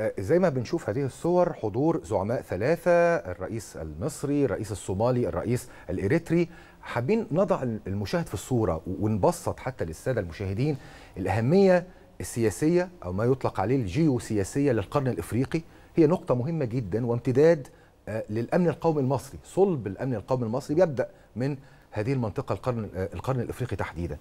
آه، زي ما بنشوف هذه الصور حضور زعماء ثلاثة الرئيس المصري الرئيس الصومالي الرئيس الإريتري حابين نضع المشاهد في الصورة ونبسط حتى للسادة المشاهدين الأهمية السياسية أو ما يطلق عليه الجيوسياسية للقرن الإفريقي هي نقطة مهمة جدا وامتداد آه، للأمن القومي المصري صلب الأمن القومي المصري بيبدأ من هذه المنطقة القرن, آه، القرن الإفريقي تحديدا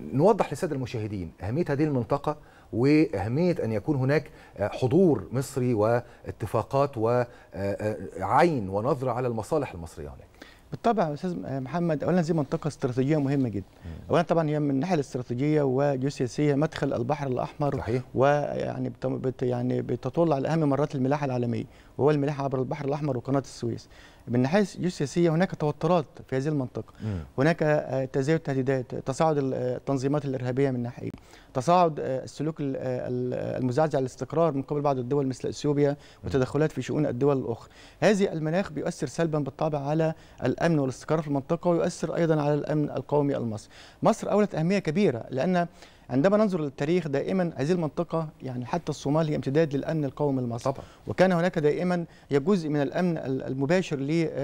نوضح للساده المشاهدين اهميه هذه المنطقه واهميه ان يكون هناك آه، حضور مصري واتفاقات وعين آه، آه، ونظره على المصالح المصريه هناك. بالطبع استاذ محمد اولا دي منطقه استراتيجيه مهمه جدا اولا طبعا هي من الناحيه الاستراتيجيه والجيوسياسيه مدخل البحر الاحمر صحيح. ويعني بت يعني بتطل على اهم ممرات الملاحه العالميه وهو الملاحة عبر البحر الأحمر وقناة السويس من الناحيه الجيوسياسيه هناك توترات في هذه المنطقة هناك آه، تزايد تهديدات تصاعد آه، التنظيمات الإرهابية من ناحية تصاعد آه، السلوك المزعزع للاستقرار من قبل بعض الدول مثل اثيوبيا وتدخلات في شؤون الدول الاخرى. هذه المناخ بيؤثر سلبا بالطبع على الامن والاستقرار في المنطقه ويؤثر ايضا على الامن القومي المصري. مصر اولت اهميه كبيره لان عندما ننظر للتاريخ دائما هذه المنطقة يعني حتى الصومال هي امتداد للأمن القومي المصري طبعا. وكان هناك دائما جزء من الأمن المباشر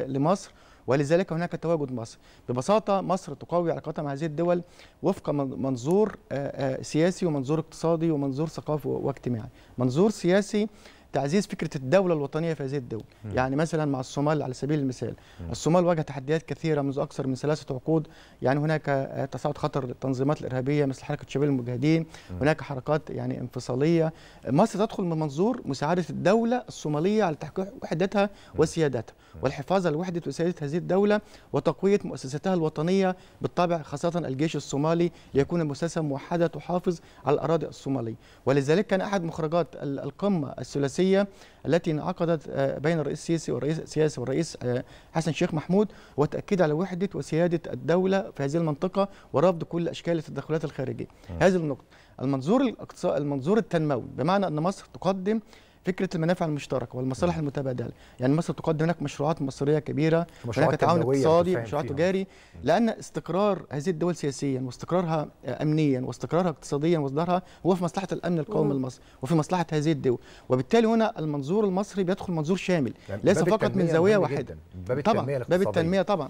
لمصر ولذلك هناك تواجد مصر ببساطة مصر تقوي علاقاتها مع هذه الدول وفق منظور آه، آه، سياسي ومنظور اقتصادي ومنظور ثقافي واجتماعي منظور سياسي تعزيز فكره الدوله الوطنيه في هذه الدول م. يعني مثلا مع الصومال على سبيل المثال م. الصومال واجه تحديات كثيره منذ اكثر من ثلاثه عقود يعني هناك آه، تصاعد خطر للتنظيمات الارهابيه مثل حركه شباب المجاهدين م. هناك حركات يعني انفصاليه مصر تدخل من منظور مساعده الدوله الصوماليه على تحقيق وحدتها وسيادتها والحفاظ على وحده وسياده هذه الدوله وتقويه مؤسستها الوطنيه بالطبع خاصه الجيش الصومالي ليكون مؤسسه موحده تحافظ على الاراضي الصوماليه ولذلك كان احد مخرجات القمه الثلاثيه السياسيه التي انعقدت آه، بين الرئيس السياسي والرئيس السياسي والرئيس آه، حسن الشيخ محمود والتاكيد على وحده وسياده الدوله في هذه المنطقه ورفض كل اشكال التدخلات الخارجيه. هذه النقطه. المنظور الاقتصادي المنظور التنموي بمعنى ان مصر تقدم فكره المنافع المشتركه والمصالح المتبادله يعني مصر تقدم هناك مشروعات مصريه كبيره مشروعات تعاون اقتصادي مشروعات تجاري لان استقرار هذه الدول سياسيا واستقرارها امنيا واستقرارها اقتصاديا واصدارها هو في مصلحه الامن القومي المصري وفي مصلحه هذه الدول وبالتالي هنا المنظور المصري بيدخل منظور شامل يعني ليس فقط من زاويه واحده طبعا باب التنميه طبعا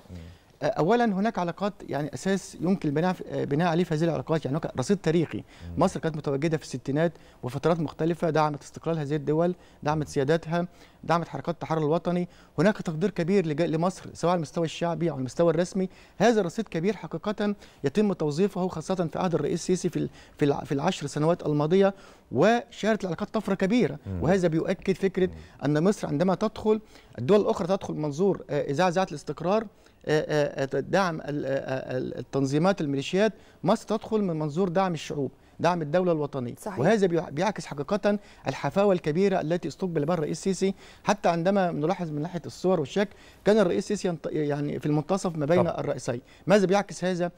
اولا هناك علاقات يعني اساس يمكن البناء آه، بناء عليه في هذه العلاقات يعني هناك رصيد تاريخي مصر كانت متواجده في الستينات وفترات مختلفه دعمت استقلال هذه الدول دعمت سياداتها دعمت حركات التحرر الوطني هناك تقدير كبير لمصر سواء على المستوى الشعبي او المستوى الرسمي هذا رصيد كبير حقيقه يتم توظيفه خاصه في عهد الرئيس السيسي في في العشر سنوات الماضيه وشارت العلاقات طفره كبيره وهذا بيؤكد فكره ان مصر عندما تدخل الدول الاخرى تدخل منظور آه، اذاعه الاستقرار آه، آه، آه، دعم التنظيمات الميليشيات مصر تدخل من منظور دعم الشعوب دعم الدولة الوطنية صحيح. وهذا بيعكس حقيقة الحفاوة الكبيرة التي استقبل بها الرئيس السيسي حتى عندما نلاحظ من ناحية الصور والشكل كان الرئيس السيسي يعني في المنتصف ما بين الرئيسين ماذا بيعكس هذا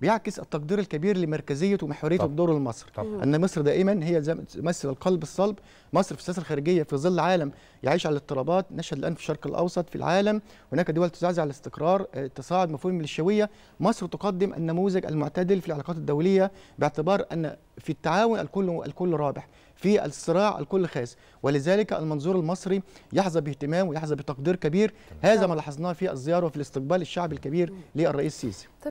بيعكس التقدير الكبير لمركزيه ومحوريه الدور المصري ان مصر دائما هي تمثل القلب الصلب مصر في السياسه الخارجيه في ظل عالم يعيش على الاضطرابات نشهد الان في الشرق الاوسط في العالم هناك دول تزعزع الاستقرار آه، تصاعد مفهوم الميليشياويه مصر تقدم النموذج المعتدل في العلاقات الدوليه باعتبار ان في التعاون الكل الكل رابح في الصراع الكل خاس ولذلك المنظور المصري يحظى باهتمام ويحظى بتقدير كبير هذا ما لاحظناه في الزياره وفي الاستقبال الشعبي الكبير للرئيس السيسي